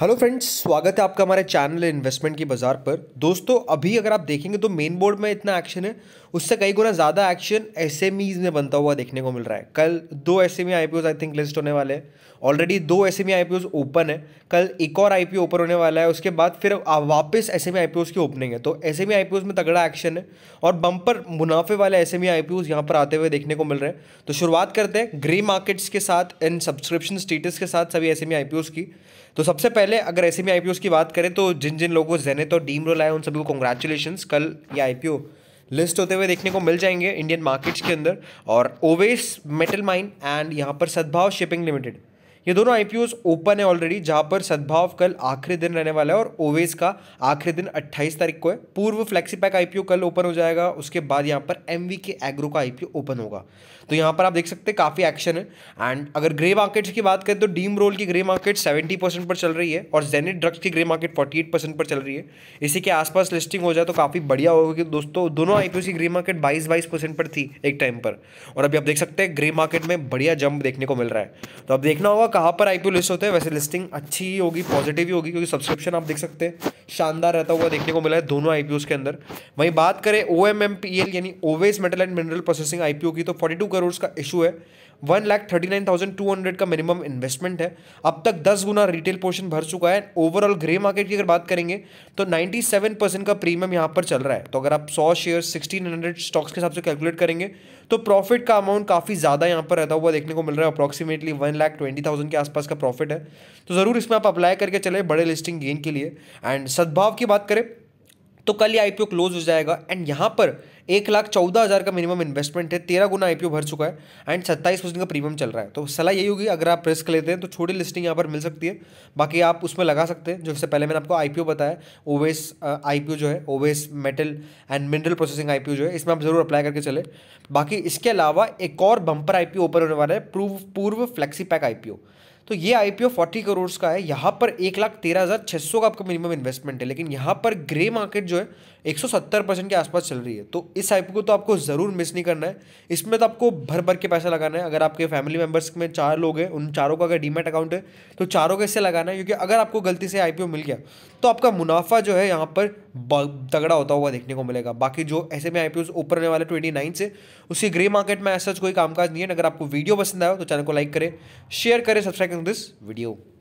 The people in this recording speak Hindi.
हेलो फ्रेंड्स स्वागत है आपका हमारे चैनल इन्वेस्टमेंट की बाजार पर दोस्तों अभी अगर आप देखेंगे तो मेन बोर्ड में इतना एक्शन है उससे कई गुना ज़्यादा एक्शन एस में बनता हुआ देखने को मिल रहा है कल दो S M I think list होने वाले हैं ऑलरेडी दो एस एम ओपन है कल एक और आई ओपन होने वाला है उसके बाद फिर वापस एस एम e की ओपनिंग है तो एस एम e में तगड़ा एक्शन है और बम्पर मुनाफे वाले एस एम e यहाँ पर आते हुए देखने को मिल रहे हैं तो शुरुआत करते हैं ग्रे मार्केट्स के साथ एंड सब्सक्रिप्शन स्टेटस के साथ सभी एस एम की तो सबसे पहले अगर ऐसे में आई की बात करें तो जिन जिन लोगों जेनेत और डीम रोल आए उन सभी को कंग्रेचुलेशन कल ये आई लिस्ट होते हुए देखने को मिल जाएंगे इंडियन मार्केट्स के अंदर और ओवेस मेटल माइन एंड यहाँ पर सद्भाव शिपिंग लिमिटेड ये दोनों आई ओपन है ऑलरेडी जहाँ पर सद्भाव कल आखिरी दिन रहने वाला है और ओवेज का आखिरी दिन 28 तारीख को है पूर्व फ्लेक्सी पैक आई कल ओपन हो जाएगा उसके बाद यहाँ पर एम के एग्रो का आई ओपन होगा तो यहाँ पर आप देख सकते हैं काफ़ी एक्शन है एंड अगर ग्रे मार्केट्स की बात करें तो डीम रोल की ग्रे मार्केट सेवेंटी परसेंट पर चल रही है और जेनेट ड्रग्स की grey market forty eight percent पर चल रही है इसी के आसपास लिस्टिंग हो जाए तो काफ़ी बढ़िया होगी दोस्तों दोनों आई की ग्रे मार्केट बाईस बाईस परसेंट पर थी एक टाइम पर और अभी आप देख सकते हैं ग्रे मार्केट में बढ़िया जंप देखने को मिल रहा है तो अब देखना होगा कहाँ पर आई लिस्ट होते हैं वैसे लिस्टिंग अच्छी ही होगी पॉजिटिव ही होगी क्योंकि सब्सक्रिप्शन आप देख सकते हैं शानदार रहता हुआ देखने को मिला है दोनों आई के अंदर वहीं बात करें ओ यानी Owais metal and mineral processing आई की तो फोर्टी करोड़ का इशू है one lakh thirty nine thousand two hundred का मिनिमम इन्वेस्टमेंट है अब तक दस गुना रिटेल पोर्शन भर चुका है ओवरऑल ग्रे मार्केट की अगर बात करेंगे तो नाइन्टी सेवन परसेंट का प्रीमियम यहाँ पर चल रहा है तो अगर आप सौ शेयर सिक्सटीन हंड्रेड स्टॉक्स के हिसाब से कैलकुलेट करेंगे तो प्रॉफिट का अमाउंट काफ़ी ज़्यादा यहाँ पर रहता हुआ देखने को मिल रहा है अप्रॉक्सीमेटली वन ट्वेंटी थाउजेंड के आसपास का प्रॉफिट है तो ज़रूर इसमें आप अप्लाई करके चले बड़े लिस्टिंग गेन के लिए एंड सद्भाव की बात करें तो कल ये आईपीओ क्लोज हो जाएगा एंड यहाँ पर एक लाख चौदह हज़ार का मिनिमम इन्वेस्टमेंट है तेरह गुना आईपीओ भर चुका है एंड सत्ताईस परसेंट का प्रीमियम चल रहा है तो सलाह यही होगी अगर आप रिस्क लेते हैं तो छोटी लिस्टिंग यहाँ पर मिल सकती है बाकी आप उसमें लगा सकते हैं जो इससे पहले मैंने आपको आईपीओ बताया ओवेस आईपीओ uh, जो है Owais metal and mineral processing आई जो है इसमें आप जरूर अप्लाई करके चले बाकी इसके अलावा एक और बंपर आई ओपन होने वाला है पूर्व पूर्व फ्लेक्सी पैक आईपीओ तो ये आई पी फोर्टी करोड़ का है यहाँ पर एक लाख तेरह हज़ार छः सौ का आपका मिनिमम इन्वेस्टमेंट है लेकिन यहाँ पर ग्रे मार्केट जो है एक सौ सत्तर परसेंट के आसपास चल रही है तो इस आईपीओ को तो आपको ज़रूर मिस नहीं करना है इसमें तो आपको भर भर के पैसा लगाना है अगर आपके फैमिली मेम्बर्स में चार लोग हैं उन चारों का अगर डीमेट अकाउंट है तो चारों का इससे लगाना है क्योंकि अगर आपको गलती से आई मिल गया तो आपका मुनाफा जो है यहाँ पर तगड़ा होता हुआ देखने को मिलेगा बाकी जो ऐसे में आई पी ऊपर होने वाले ट्वेंटी नाइन से उसी ग्रे मार्केट में ऐसा कोई कामकाज नहीं है अगर आपको वीडियो पसंद आया तो चैनल को लाइक करें शेयर करें सब्सक्राइब liking this video.